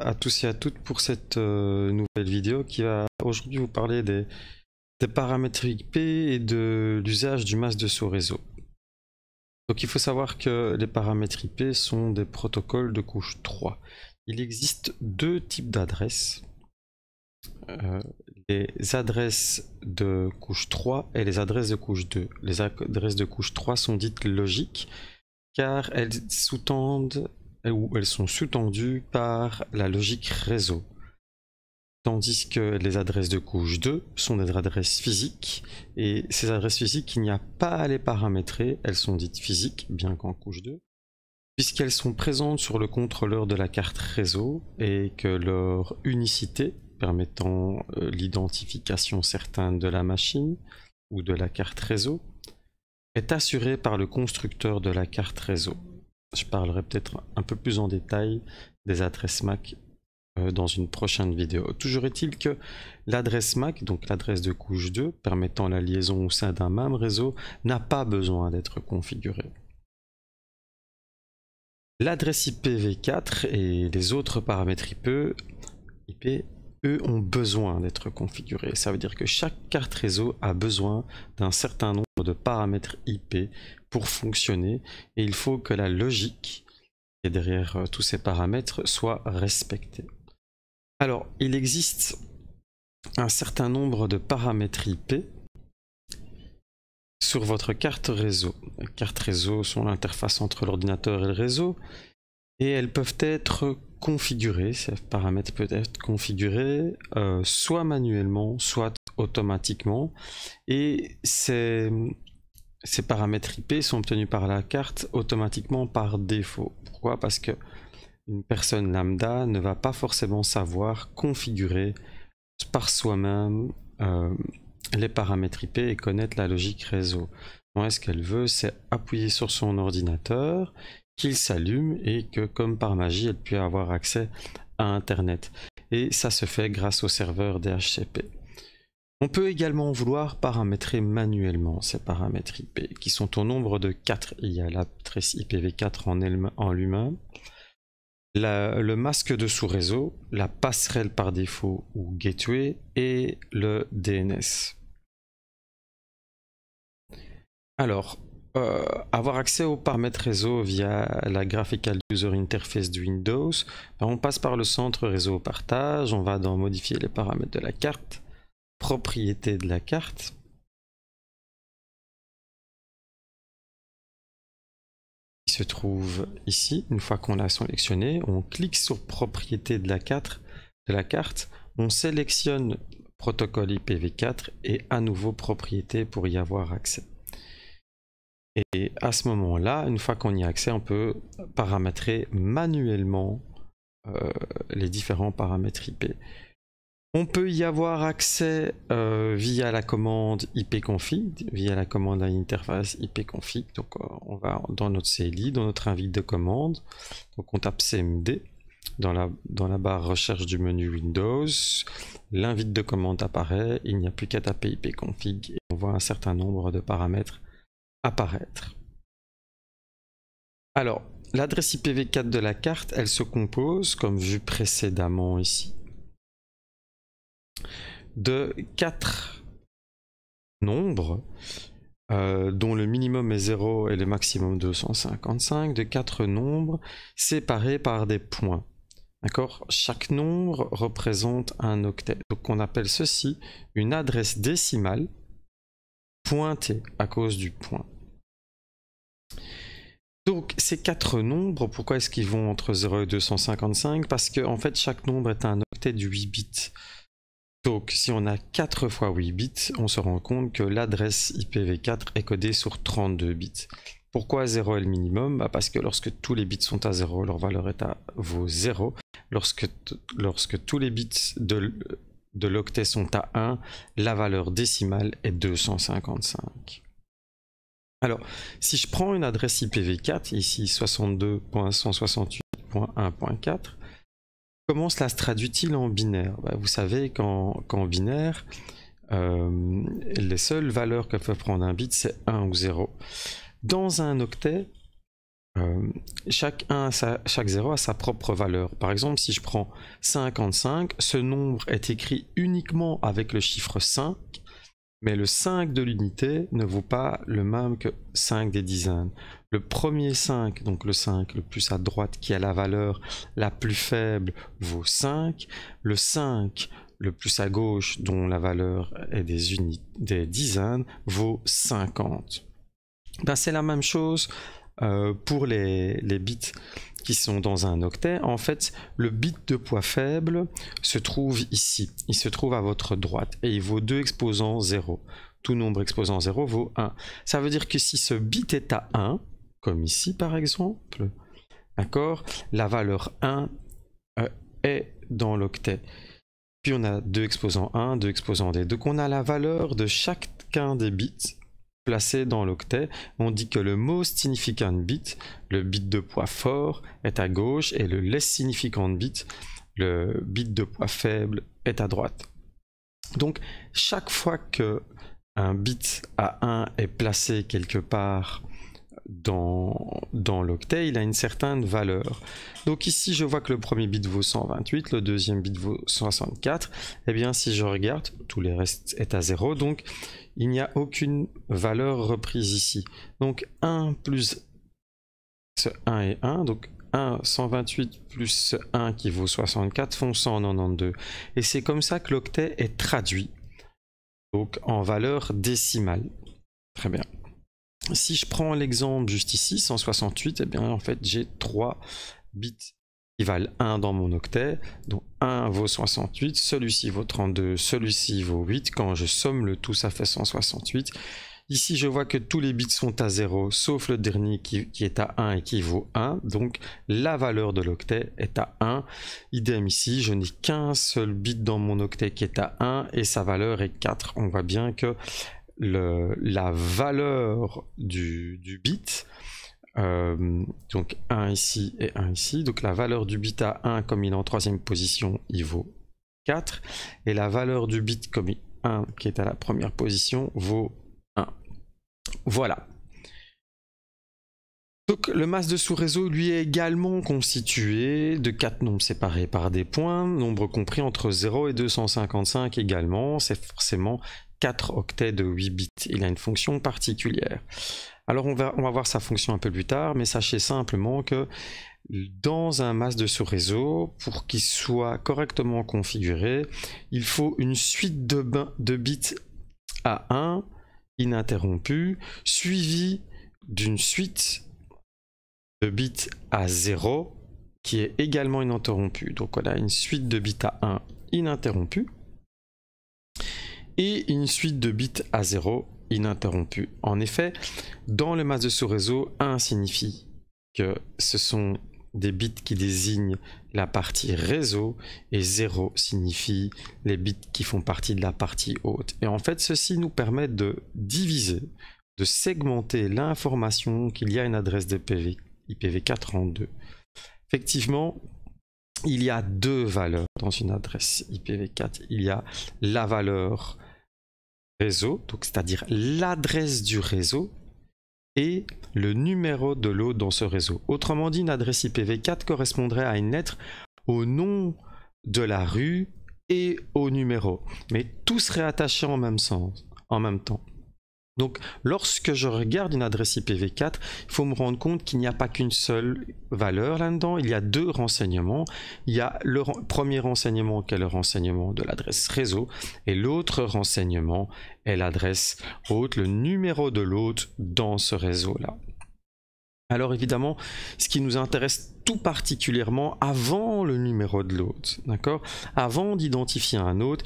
à tous et à toutes pour cette euh, nouvelle vidéo qui va aujourd'hui vous parler des, paramètres IP et de l'usage du masque de sous réseau. Donc il faut savoir que les paramètres IP sont des protocoles de couche 3. Il existe deux types d'adresses. Euh, les adresses de couche 3 et les adresses de couche 2. Les adresses de couche 3 sont dites logiques car elles sous-tendent où elles sont sous-tendues par la logique réseau. Tandis que les adresses de couche 2 sont des adresses physiques, et ces adresses physiques, il n'y a pas à les paramétrer, elles sont dites physiques, bien qu'en couche 2, puisqu'elles sont présentes sur le contrôleur de la carte réseau, et que leur unicité, permettant euh, l'identification certaine de la machine ou de la carte réseau, est assurée par le constructeur de la carte réseau je parlerai peut-être un peu plus en détail des adresses MAC euh, dans une prochaine vidéo. Toujours est-il que l'adresse MAC, donc l'adresse de couche 2, permettant la liaison au sein d'un même réseau, n'a pas besoin d'être configurée. L'adresse IPv4 et les autres paramètres IP, IP eux ont besoin d'être configurés. Ça veut dire que chaque carte réseau a besoin d'un certain nombre de paramètres IP pour fonctionner et il faut que la logique qui est derrière euh, tous ces paramètres soit respectée. Alors, il existe un certain nombre de paramètres IP sur votre carte réseau. Les cartes réseau sont l'interface entre l'ordinateur et le réseau et elles peuvent être configurées, ces paramètres peuvent être configurés euh, soit manuellement, soit automatiquement. Et ces, paramètres IP sont obtenus par la carte automatiquement par défaut. Pourquoi Parce que une personne lambda ne va pas forcément savoir configurer par soi-même euh, les paramètres IP et connaître la logique réseau. Moi, ce qu'elle veut, c'est appuyer sur son ordinateur, qu'il s'allume et que, comme par magie, elle puisse avoir accès à Internet. Et ça se fait grâce au serveur DHCP. On peut également vouloir paramétrer manuellement ces paramètres IP, qui sont au nombre de 4. Il y a l'adresse IPv4 en, l'humain, le masque de sous-réseau, la passerelle par défaut ou gateway, et le DNS. Alors, euh, avoir accès aux paramètres réseau via la Graphical User Interface de Windows, ben, on passe par le centre réseau partage, on va dans modifier les paramètres de la carte, propriété de la carte. se trouve ici. Une fois qu'on l'a sélectionné, on clique sur propriété de la, carte de la carte, on sélectionne protocole IPv4 et à nouveau propriété pour y avoir accès. Et à ce moment-là, une fois qu'on y a accès, on peut paramétrer manuellement euh, les différents paramètres IP. On peut y avoir accès euh, via la commande ipconfig, via la commande à interface ipconfig. Donc euh, on va dans notre CLI, dans notre invite de commande. Donc on tape cmd dans la, dans la barre recherche du menu Windows. L'invite de commande apparaît, il n'y a plus qu'à taper ipconfig et on voit un certain nombre de paramètres apparaître. Alors, l'adresse IPv4 de la carte, elle se compose, comme vu précédemment ici, de 4 nombres euh, dont le minimum est 0 et le maximum 255, de 4 nombres séparés par des points. D'accord Chaque nombre représente un octet. Donc on appelle ceci une adresse décimale pointée à cause du point. Donc ces quatre nombres, pourquoi est-ce qu'ils vont entre 0 et 255 Parce que en fait chaque nombre est un octet de 8 bits. Donc si on a 4 fois 8 bits, on se rend compte que l'adresse IPv4 est codée sur 32 bits. Pourquoi 0 est le minimum bah, Parce que lorsque tous les bits sont à 0, leur valeur est à vaut 0. Lorsque, tous les bits de l'octet sont à 1, la valeur décimale est 255. Alors, si je prends une adresse IPv4, ici 62.168.1.4, Comment cela se traduit-il en binaire bah, Vous savez qu'en binaire, euh, les seules valeurs que peut prendre un bit, c'est 1 ou 0. Dans un octet, euh, chaque, chaque 0 a sa propre valeur. Par exemple, si je prends 55, ce nombre est écrit uniquement avec le chiffre 5 mais le 5 de l'unité ne vaut pas le même que 5 des dizaines. Le premier 5, donc le 5 le plus à droite qui a la valeur la plus faible, vaut 5. Le 5 le plus à gauche dont la valeur est des, des dizaines vaut 50. Ben, c'est la même chose euh, pour les bits qui sont dans un octet, en fait, le bit de poids faible se trouve ici. Il se trouve à votre droite et il vaut 2 exposants 0. Tout nombre exposant 0 vaut 1. Ça veut dire que si ce bit est à 1, comme ici par exemple, d'accord, la valeur 1 euh, est dans l'octet. Puis on a 2 exposants 1, 2 exposants D. Donc on a la valeur de chacun des bits placé dans l'octet, on dit que le most significant bit, le bit de poids fort, est à gauche et le less significant bit, le bit de poids faible, est à droite. Donc chaque fois que un bit à 1 est placé quelque part dans, l'octet, il a une certaine valeur. Donc ici, je vois que le premier bit vaut 128, le deuxième bit vaut 64. Et eh bien, si je regarde, tous les restes est à 0, donc il n'y a aucune valeur reprise ici. Donc 1 plus 1 et 1, donc 1, 128 plus 1 qui vaut 64 font 192. Et c'est comme ça que l'octet est traduit, donc en valeur décimale. Très bien si je prends l'exemple juste ici, 168, et eh bien en fait j'ai 3 bits qui valent 1 dans mon octet, donc 1 vaut 68, celui-ci vaut 32, celui-ci vaut 8, quand je somme le tout ça fait 168. Ici je vois que tous les bits sont à 0, sauf le dernier qui est à 1 et qui vaut 1, donc la valeur de l'octet est à 1. Idem ici, je n'ai qu'un seul bit dans mon octet qui est à 1 et sa valeur est 4. On voit bien que le, la valeur du, bit. Euh, donc 1 ici et 1 ici. Donc la valeur du bit à 1, comme il est en troisième position, il vaut 4. Et la valeur du bit comme 1 qui est à la première position vaut 1. Voilà. Donc le masse de sous-réseau lui est également constitué de 4 nombres séparés par des points, nombre compris entre 0 et 255 également, c'est forcément 4 octets de 8 bits. Il a une fonction particulière. Alors on va, on va voir sa fonction un peu plus tard, mais sachez simplement que dans un masque de sous réseau, pour qu'il soit correctement configuré, il faut une suite de, bits à 1 ininterrompue, suivie d'une suite de bits à 0 qui est également ininterrompue. Donc on a une suite de bits à 1 ininterrompue et une suite de bits à 0 ininterrompue. En effet, dans le masque de sous-réseau, 1 signifie que ce sont des bits qui désignent la partie réseau et 0 signifie les bits qui font partie de la partie haute. Et en fait, ceci nous permet de diviser, de segmenter l'information qu'il y a une adresse dipv IPv4 en deux. Effectivement, il y a deux valeurs dans une adresse IPv4, il y a la valeur réseau, donc c'est-à-dire l'adresse du réseau et le numéro de l'eau dans ce réseau. Autrement dit, une adresse IPv4 correspondrait à une lettre au nom de la rue et au numéro, mais tout serait attaché en même sens, en même temps. Donc lorsque je regarde une adresse IPv4, il faut me rendre compte qu'il n'y a pas qu'une seule valeur là-dedans, il y a deux renseignements. Il y a le premier renseignement qui est le renseignement de l'adresse réseau et l'autre renseignement est l'adresse hôte, le numéro de l'hôte dans ce réseau-là. Alors évidemment, ce qui nous intéresse tout particulièrement avant le numéro de l'hôte, d'accord Avant d'identifier un hôte,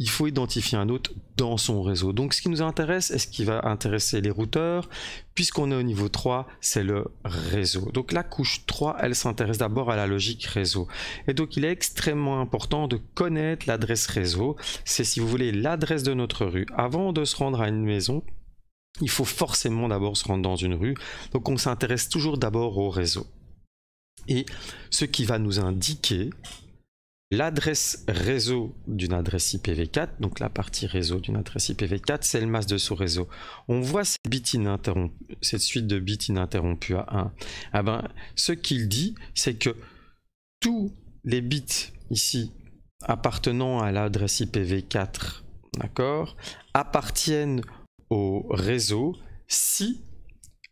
il faut identifier un hôte dans son réseau. Donc ce qui nous intéresse et ce qui va intéresser les routeurs, puisqu'on est au niveau 3, c'est le réseau. Donc la couche 3, elle s'intéresse d'abord à la logique réseau. Et donc il est extrêmement important de connaître l'adresse réseau. C'est si vous voulez l'adresse de notre rue. Avant de se rendre à une maison, il faut forcément d'abord se rendre dans une rue. Donc on s'intéresse toujours d'abord au réseau. Et ce qui va nous indiquer l'adresse réseau d'une adresse IPv4, donc la partie réseau d'une adresse IPv4, c'est le masque de sous-réseau. On voit cette, suite de bits ininterrompus à 1. Ah ben, ce qu'il dit, c'est que tous les bits ici appartenant à l'adresse IPv4, d'accord, appartiennent au réseau si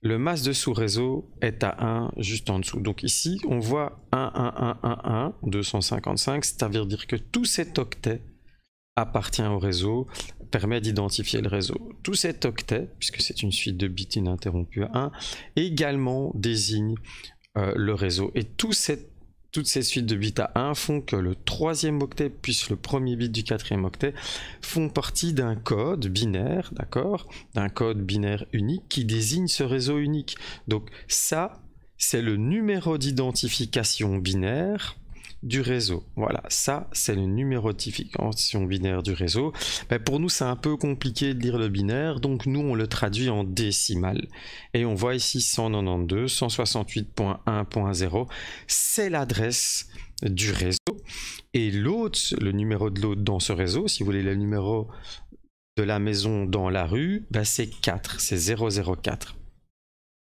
le masse de sous-réseau est à 1 juste en dessous. Donc ici, on voit 1, 1, 1, 1, 1, 255, c'est-à-dire dire que tout cet octet appartient au réseau, permet d'identifier le réseau. Tout cet octet, puisque c'est une suite de bits ininterrompus à 1, également désigne euh, le réseau. Et tout cet toutes ces suites de bits à 1 font que le troisième octet plus le premier bit du quatrième octet font partie d'un code binaire, d'accord D'un code binaire unique qui désigne ce réseau unique. Donc ça, c'est le numéro d'identification binaire du réseau. Voilà, ça c'est le numérotification binaire du réseau. Ben, pour nous c'est un peu compliqué de lire le binaire, donc nous on le traduit en décimal. Et on voit ici 192, 168.1.0, c'est l'adresse du réseau. Et l'autre, le numéro de l'autre dans ce réseau, si vous voulez le numéro de la maison dans la rue, ben, c'est 4, c'est 004.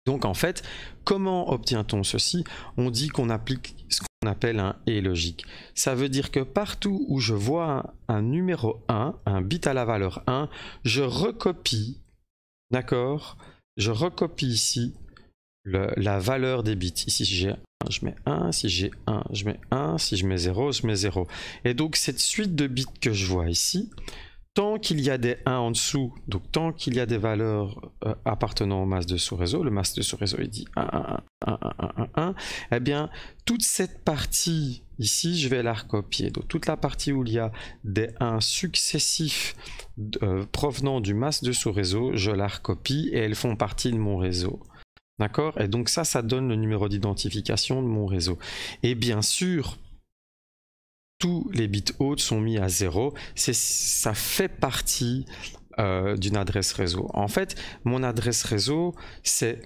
Donc en fait, comment obtient-on ceci On dit qu'on applique ce appelle un et logique. Ça veut dire que partout où je vois un, numéro 1, un bit à la valeur 1, je recopie, d'accord Je recopie ici la valeur des bits. Ici, si j'ai 1, je mets 1. Si j'ai 1, je mets 1. Si je mets 0, je mets 0. Et donc, cette suite de bits que je vois ici, tant qu'il y a des 1 en dessous, donc tant qu'il y a des valeurs euh, appartenant aux masses de sous-réseau, le masse de sous-réseau est dit 1, 1, 1, 1, 1, 1, 1, 1, eh bien toute cette partie ici, je vais la recopier. Donc toute la partie où il y a des 1 successifs euh, provenant du masse de sous-réseau, je la recopie et elles font partie de mon réseau. D'accord Et donc ça, ça donne le numéro d'identification de mon réseau. Et bien sûr, tous les bits hautes sont mis à zéro. Ça fait partie euh, d'une adresse réseau. En fait, mon adresse réseau, c'est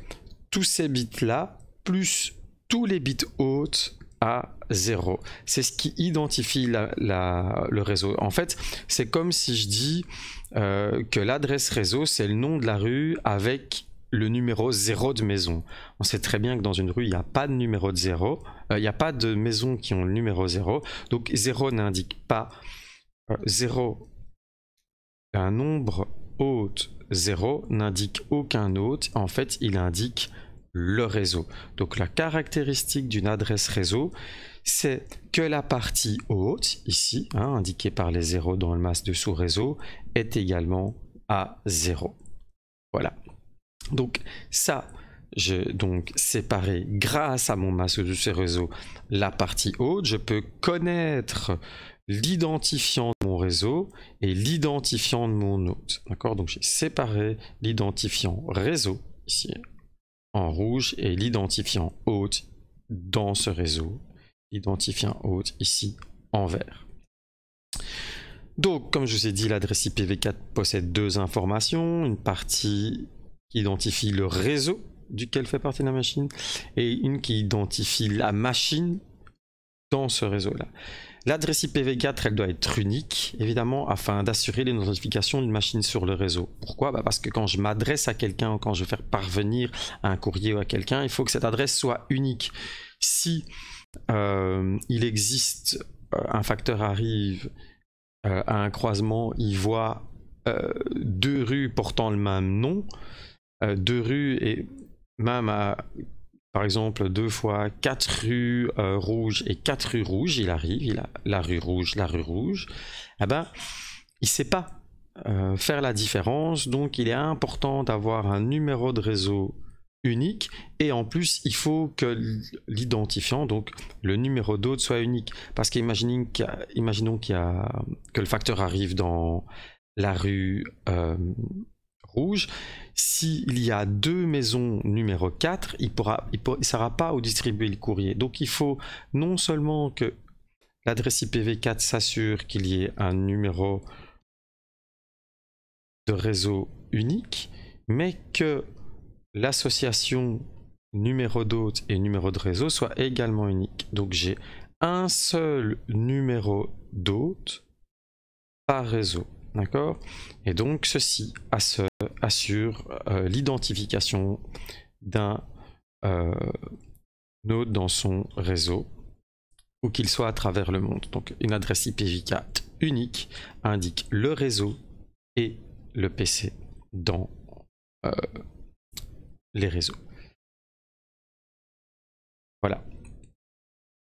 tous ces bits-là, plus tous les bits hautes à zéro C'est ce qui identifie le réseau. En fait, c'est comme si je dis euh, que l'adresse réseau, c'est le nom de la rue avec le numéro 0 de maison. On sait très bien que dans une rue, il n'y a pas de numéro de 0, euh, il n'y a pas de maison qui ont le numéro 0, donc 0 n'indique pas 0 euh, un nombre hôte 0 n'indique aucun hôte, en fait il indique le réseau. Donc la caractéristique d'une adresse réseau, c'est que la partie haute, ici, hein, indiquée par les zéros dans le masque de sous-réseau, est également à 0. Voilà. Donc ça, j'ai donc séparé grâce à mon masque de ces réseaux la partie haute. Je peux connaître l'identifiant de mon réseau et l'identifiant de mon hôte. D'accord Donc j'ai séparé l'identifiant réseau ici en rouge et l'identifiant hôte dans ce réseau. identifiant hôte ici en vert. Donc, comme je vous ai dit, l'adresse IPv4 possède deux informations, une partie qui identifie le réseau duquel fait partie la machine et une qui identifie la machine dans ce réseau-là. L'adresse IPv4, elle doit être unique, évidemment, afin d'assurer les notifications d'une machine sur le réseau. Pourquoi bah Parce que quand je m'adresse à quelqu'un, ou quand je vais faire parvenir un courrier à quelqu'un, il faut que cette adresse soit unique. Si euh, il existe, euh, un facteur arrive euh, à un croisement, il voit deux rues portant le même nom, euh, deux rues et même par exemple, deux fois quatre rues euh, rouges et quatre rues rouges, il arrive, il a la rue rouge, la rue rouge, eh ben, il sait pas euh, faire la différence, donc il est important d'avoir un numéro de réseau unique et en plus il faut que l'identifiant donc le numéro d'hôte soit unique parce qu'imaginons qu qu'il y a, que le facteur arrive dans la rue s'il y a deux maisons numéro 4, il ne pourra, pas où distribuer le courrier. Donc il faut non seulement que l'adresse IPv4 s'assure qu'il y ait un numéro de réseau unique, mais que l'association numéro d'hôte et numéro de réseau soit également unique. Donc j'ai un seul numéro d'hôte par réseau. D'accord Et donc ceci assure euh, l'identification d'un node euh, dans son réseau, ou qu'il soit à travers le monde. Donc une adresse IPv4 unique indique le réseau et le PC dans euh, les réseaux. Voilà.